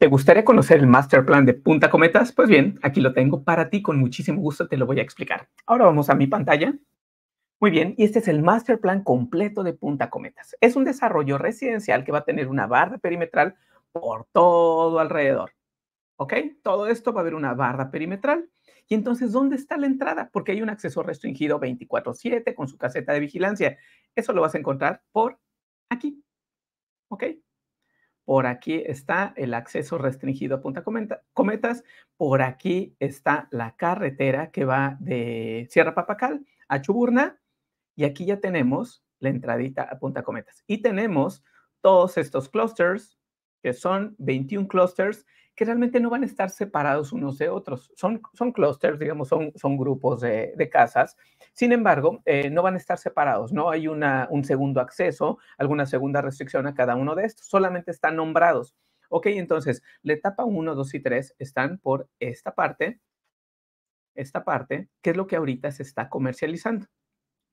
¿Te gustaría conocer el master plan de Punta Cometas? Pues bien, aquí lo tengo para ti, con muchísimo gusto te lo voy a explicar. Ahora vamos a mi pantalla. Muy bien, y este es el master plan completo de Punta Cometas. Es un desarrollo residencial que va a tener una barra perimetral por todo alrededor. ¿Ok? Todo esto va a haber una barra perimetral. Y entonces, ¿dónde está la entrada? Porque hay un acceso restringido 24/7 con su caseta de vigilancia. Eso lo vas a encontrar por aquí. ¿Ok? por aquí está el acceso restringido a Punta Cometas, por aquí está la carretera que va de Sierra Papacal a Chuburna, y aquí ya tenemos la entradita a Punta Cometas. Y tenemos todos estos clusters, que son 21 clusters que realmente no van a estar separados unos de otros. Son, son clusters, digamos, son, son grupos de, casas. Sin embargo, eh, no van a estar separados, no hay una, un segundo acceso, alguna segunda restricción a cada uno de estos, solamente están nombrados. Ok, entonces, la etapa 1, 2 y 3 están por esta parte, esta parte, que es lo que ahorita se está comercializando.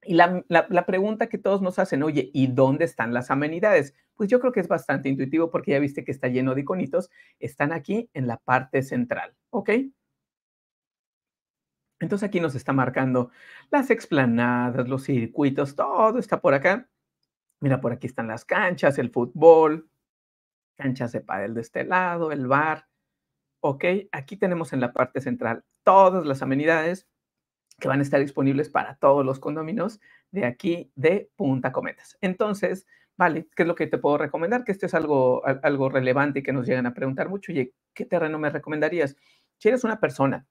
Y la, pregunta que todos nos hacen, oye, ¿y dónde están las amenidades? Pues yo creo que es bastante intuitivo porque ya viste que está lleno de iconitos, están aquí en la parte central, ¿ok? Entonces aquí nos está marcando las explanadas, los circuitos, todo está por acá. Mira, por aquí están las canchas, el fútbol, canchas de pádel de este lado, el bar, ¿ok? Aquí tenemos en la parte central todas las amenidades que van a estar disponibles para todos los condóminos de aquí de Punta Cometas. Entonces, vale, ¿qué es lo que te puedo recomendar? Que esto es algo, algo relevante y que nos llegan a preguntar mucho, y ¿qué terreno me recomendarías? Si eres una persona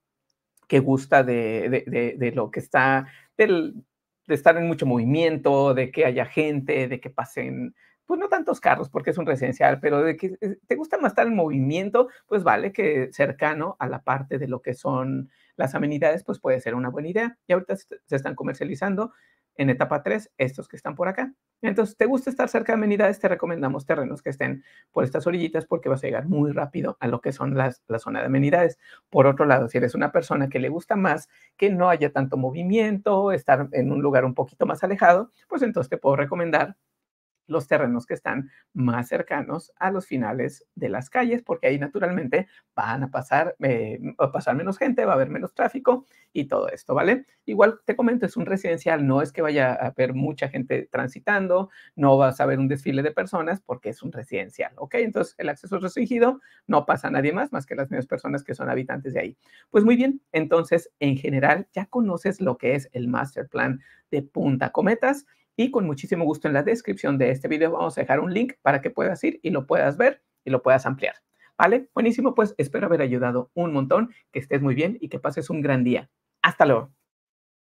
que gusta de, lo que está, de estar en mucho movimiento, de que haya gente, de que pasen pues no tantos carros porque es un residencial, pero de que eh, te gusta más estar en movimiento, pues vale que cercano a la parte de lo que son las amenidades, pues puede ser una buena idea. Y ahorita se están comercializando en etapa 3 estos que están por acá. Entonces, te gusta estar cerca de amenidades, te recomendamos terrenos que estén por estas orillitas porque vas a llegar muy rápido a lo que son las, la zona de amenidades. Por otro lado, si eres una persona que le gusta más que no haya tanto movimiento, estar en un lugar un poquito más alejado, pues entonces te puedo recomendar los terrenos que están más cercanos a los finales de las calles, porque ahí naturalmente van a pasar, eh, a menos gente, va a haber menos tráfico y todo esto, ¿vale? Igual te comento, es un residencial, no es que vaya a haber mucha gente transitando, no vas a ver un desfile de personas porque es un residencial, ¿ok? Entonces el acceso es restringido, no pasa nadie más más que las mismas personas que son habitantes de ahí. Pues muy bien, entonces en general ya conoces lo que es el master plan de Punta Cometas y con muchísimo gusto en la descripción de este video vamos a dejar un link para que puedas ir y lo puedas ver y lo puedas ampliar. ¿Vale? Buenísimo, pues espero haber ayudado un montón, que estés muy bien y que pases un gran día. Hasta luego.